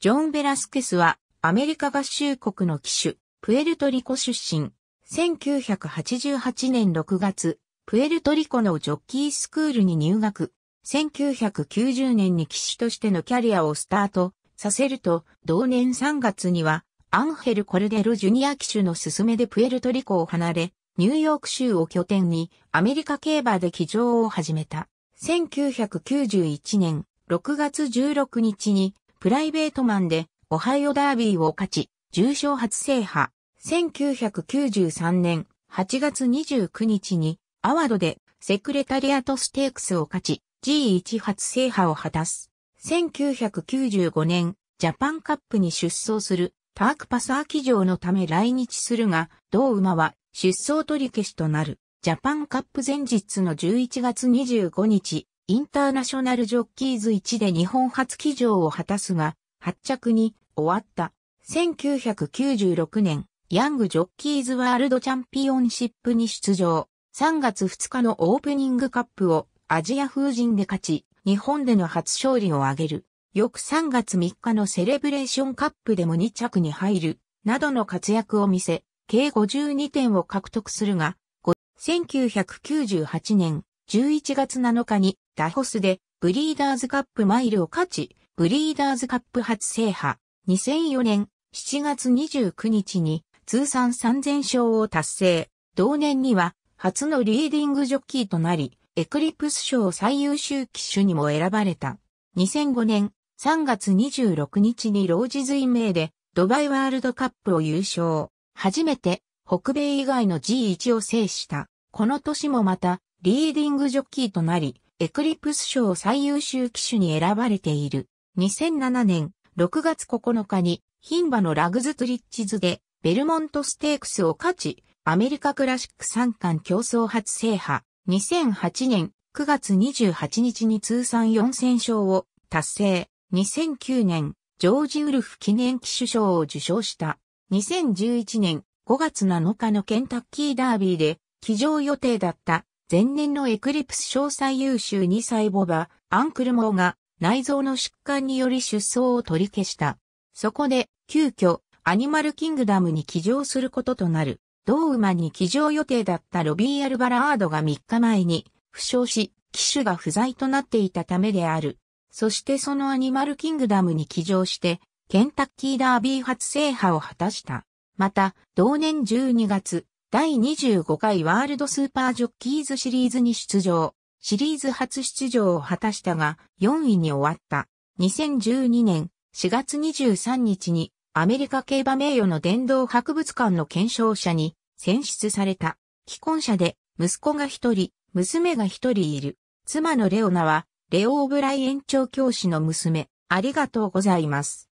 ジョン・ベラスケスは、アメリカ合衆国の騎手、プエルトリコ出身。1988年6月、プエルトリコのジョッキースクールに入学。1990年に騎手としてのキャリアをスタートさせると、同年3月には、アンヘル・コルデロ・ジュニア騎手の勧めでプエルトリコを離れ、ニューヨーク州を拠点にアメリカ競馬で騎乗を始めた。1991年6月16日にプライベートマンで、オハイオダービーを勝ち、重賞初制覇。1993年8月29日に、アワドでセクレタリアとステークスを勝ち、G1 初制覇を果たす。1995年、ジャパンカップに出走するパークパス秋場のため来日するが、同馬は出走取り消しとなる。ジャパンカップ前日の11月25日、インターナショナルジョッキーズ1で日本初騎乗を果たすが、発着に終わった。1996年、ヤングジョッキーズワールドチャンピオンシップに出場。3月2日のオープニングカップをアジア風神で勝ち、日本での初勝利を挙げる。翌3月3日のセレブレーションカップでも2着に入る、などの活躍を見せ、計52点を獲得するが、1998年、11月7日にダホスでブリーダーズカップマイルを勝ち、ブリーダーズカップ初制覇。2004年7月29日に通算3000勝を達成。同年には初のリーディングジョッキーとなり、エクリプス賞最優秀機種にも選ばれた。2005年3月26日にロージズイ名でドバイワールドカップを優勝。初めて北米以外の G1 を制した。この年もまたリーディングジョッキーとなり、エクリプス賞最優秀機種に選ばれている。2007年6月9日に、ン馬のラグズトリッチズで、ベルモントステークスを勝ち、アメリカクラシック三冠競争初制覇。2008年9月28日に通算4000勝を達成。2009年、ジョージ・ウルフ記念騎手賞を受賞した。2011年5月7日のケンタッキーダービーで、騎乗予定だった前年のエクリプス詳細優秀2歳ボバ、アンクルモーが内臓の疾患により出走を取り消した。そこで、急遽、アニマルキングダムに騎乗することとなる。同馬に騎乗予定だったロビー・アルバラードが3日前に、負傷し、騎手が不在となっていたためである。そしてそのアニマルキングダムに騎乗して、ケンタッキーダービー初制覇を果たした。また、同年12月、第25回ワールドスーパージョッキーズシリーズに出場。シリーズ初出場を果たしたが、4位に終わった。2012年4月23日に、アメリカ競馬名誉の殿堂博物館の検証者に選出された。既婚者で、息子が一人、娘が一人いる。妻のレオナは、レオ・オブライン長教師の娘。ありがとうございます。